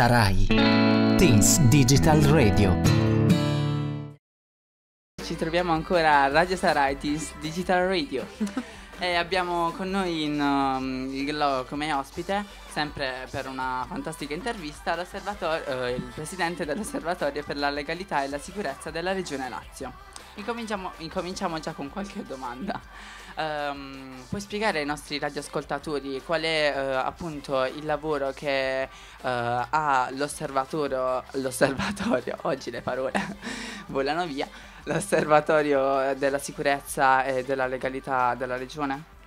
Sarai. Teens Digital Radio. Ci troviamo ancora a Radio Sarai Teens Digital Radio. e abbiamo con noi in, um, come ospite, sempre per una fantastica intervista, eh, il presidente dell'Osservatorio per la legalità e la sicurezza della Regione Lazio. Incominciamo, incominciamo già con qualche domanda. Um, puoi spiegare ai nostri radioascoltatori qual è uh, appunto il lavoro che uh, ha l'osservatorio, l'osservatorio, oggi le parole volano via, l'osservatorio della sicurezza e della legalità della regione?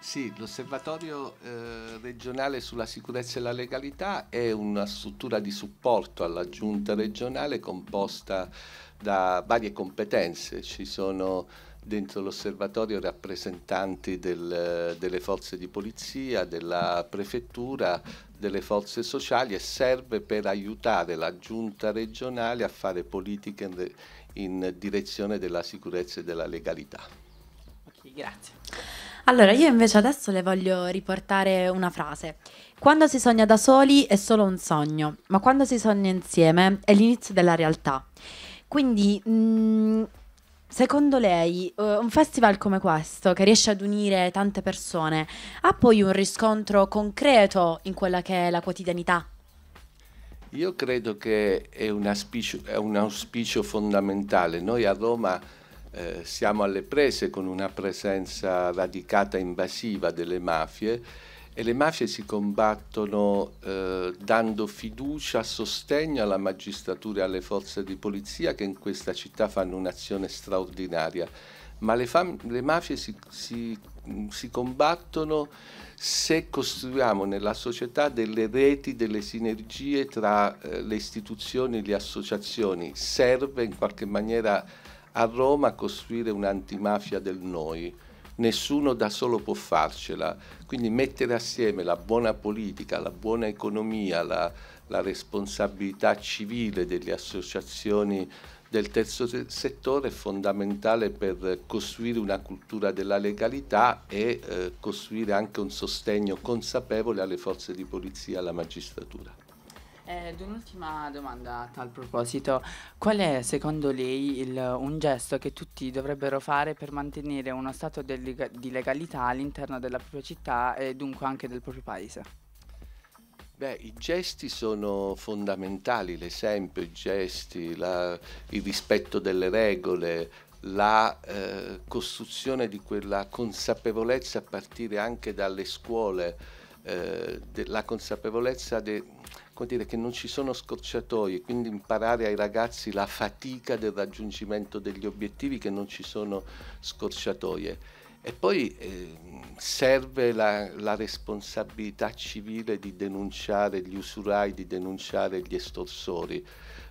Sì, l'Osservatorio eh, regionale sulla sicurezza e la legalità è una struttura di supporto alla giunta regionale composta da varie competenze. Ci sono dentro l'osservatorio rappresentanti del, delle forze di polizia, della prefettura, delle forze sociali e serve per aiutare la giunta regionale a fare politiche in direzione della sicurezza e della legalità. Ok, grazie. Allora, io invece adesso le voglio riportare una frase. Quando si sogna da soli è solo un sogno, ma quando si sogna insieme è l'inizio della realtà. Quindi mh, mm, Secondo lei eh, un festival come questo, che riesce ad unire tante persone, ha poi un riscontro concreto in quella che è la quotidianità? Io credo che è un auspicio, è un auspicio fondamentale. Noi a Roma eh, siamo alle prese con una presenza radicata invasiva delle mafie e le mafie si combattono eh, dando fiducia, sostegno alla magistratura e alle forze di polizia che in questa città fanno un'azione straordinaria, ma le, le mafie si, si, si combattono se costruiamo nella società delle reti, delle sinergie tra eh, le istituzioni e le associazioni. Serve in qualche maniera a Roma costruire un'antimafia del noi nessuno da solo può farcela, quindi mettere assieme la buona politica, la buona economia, la, la responsabilità civile delle associazioni del terzo settore è fondamentale per costruire una cultura della legalità e eh, costruire anche un sostegno consapevole alle forze di polizia e alla magistratura. Eh, ed un'ultima domanda a tal proposito. Qual è secondo lei il, un gesto che tutti dovrebbero fare per mantenere uno stato del, di legalità all'interno della propria città e dunque anche del proprio paese? Beh, i gesti sono fondamentali, l'esempio, i gesti, la, il rispetto delle regole, la eh, costruzione di quella consapevolezza a partire anche dalle scuole, eh, de, la consapevolezza de, dire, che non ci sono scorciatoie, quindi imparare ai ragazzi la fatica del raggiungimento degli obiettivi, che non ci sono scorciatoie. E poi eh, serve la, la, responsabilità civile di denunciare gli usurai, di denunciare gli estorsori.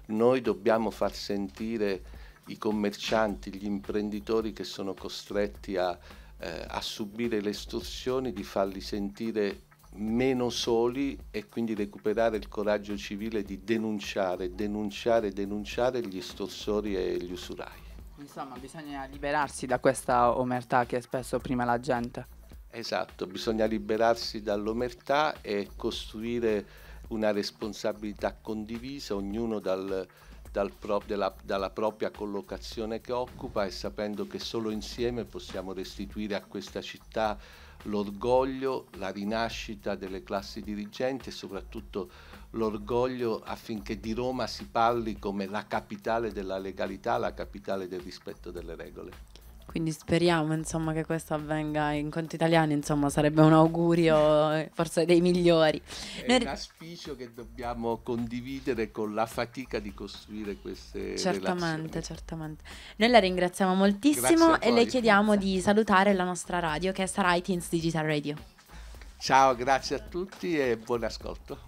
Noi dobbiamo far sentire i commercianti, gli imprenditori che sono costretti a, eh, a subire le estorsioni, di farli sentire meno soli e quindi recuperare il coraggio civile di denunciare, denunciare, denunciare gli storsori e gli usurai. Insomma, bisogna liberarsi da questa omertà che spesso prima la gente. Esatto, bisogna liberarsi dall'omertà e costruire una responsabilità condivisa, ognuno dal, dal pro, della, dalla propria collocazione che occupa e sapendo che solo insieme possiamo restituire a questa città l'orgoglio, la rinascita delle classi dirigenti e soprattutto l'orgoglio affinché di Roma si parli come la capitale della legalità, la capitale del rispetto delle regole. Quindi speriamo insomma, che questo avvenga in conto italiano, insomma, sarebbe un augurio eh, forse dei migliori. È Noi... un auspicio che dobbiamo condividere con la fatica di costruire queste certamente, relazioni. Certamente, Noi la ringraziamo moltissimo e le chiediamo di salutare la nostra radio che sarà iTunes Digital Radio. Ciao, grazie a tutti e buon ascolto.